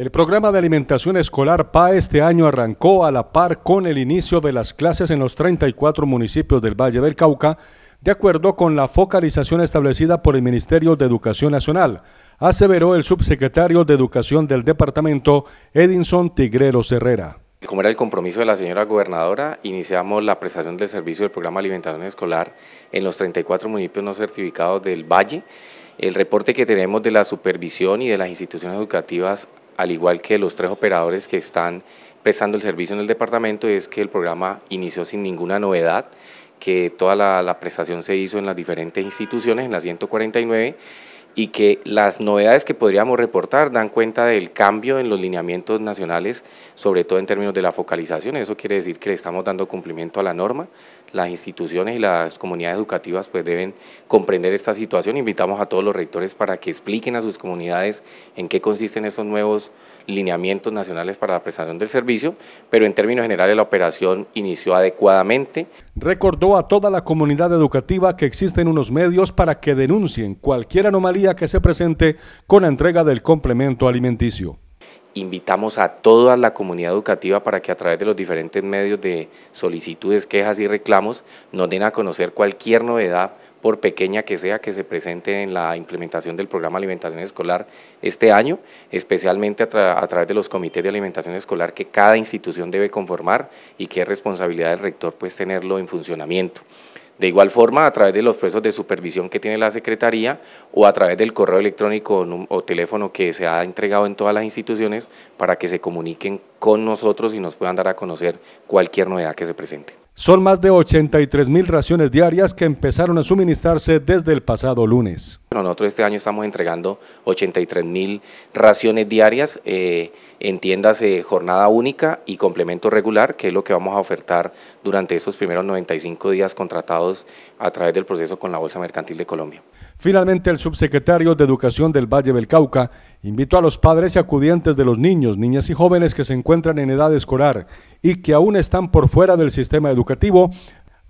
El programa de alimentación escolar PA este año arrancó a la par con el inicio de las clases en los 34 municipios del Valle del Cauca, de acuerdo con la focalización establecida por el Ministerio de Educación Nacional, aseveró el subsecretario de Educación del departamento, Edinson Tigrero Herrera. Como era el compromiso de la señora gobernadora, iniciamos la prestación del servicio del programa de alimentación escolar en los 34 municipios no certificados del Valle. El reporte que tenemos de la supervisión y de las instituciones educativas al igual que los tres operadores que están prestando el servicio en el departamento, es que el programa inició sin ninguna novedad, que toda la, prestación se hizo en las diferentes instituciones, en las 149, y que las novedades que podríamos reportar dan cuenta del cambio en los lineamientos nacionales, sobre todo en términos de la focalización. Eso quiere decir que estamos dando cumplimiento a la norma. Las instituciones y las comunidades educativas pues deben comprender esta situación. Invitamos a todos los rectores para que expliquen a sus comunidades en qué consisten esos nuevos lineamientos nacionales para la prestación del servicio, pero en términos generales la operación inició adecuadamente. Recordó a toda la comunidad educativa que existen unos medios para que denuncien cualquier anomalía que se presente con la entrega del complemento alimenticio. Invitamos a toda la comunidad educativa para que a través de los diferentes medios de solicitudes, quejas y reclamos nos den a conocer cualquier novedad por pequeña que sea, que se presente en la implementación del programa de alimentación escolar este año, especialmente a, través de los comités de alimentación escolar que cada institución debe conformar y que es responsabilidad del rector pues tenerlo en funcionamiento. De igual forma, a través de los procesos de supervisión que tiene la Secretaría o a través del correo electrónico o teléfono que se ha entregado en todas las instituciones para que se comuniquen con nosotros y nos puedan dar a conocer cualquier novedad que se presente. Son más de 83 mil raciones diarias que empezaron a suministrarse desde el pasado lunes. Bueno, nosotros este año estamos entregando 83 mil raciones diarias, eh, en tiendas eh, jornada única y complemento regular, que es lo que vamos a ofertar durante estos primeros 95 días contratados a través del proceso con la Bolsa Mercantil de Colombia. Finalmente, el subsecretario de Educación del Valle del Cauca invitó a los padres y acudientes de los niños, niñas y jóvenes que se encuentran en edad escolar y que aún están por fuera del sistema educativo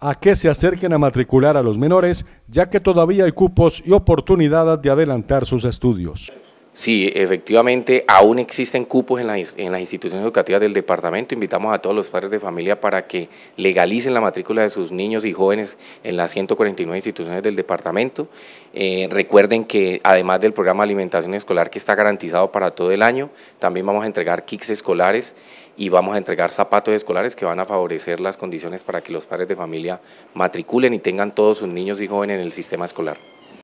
a que se acerquen a matricular a los menores, ya que todavía hay cupos y oportunidades de adelantar sus estudios. Sí, efectivamente, aún existen cupos en las, instituciones educativas del departamento. Invitamos a todos los padres de familia para que legalicen la matrícula de sus niños y jóvenes en las 149 instituciones del departamento. Eh, recuerden que además del programa de alimentación escolar que está garantizado para todo el año, también vamos a entregar kits escolares y vamos a entregar zapatos escolares que van a favorecer las condiciones para que los padres de familia matriculen y tengan todos sus niños y jóvenes en el sistema escolar.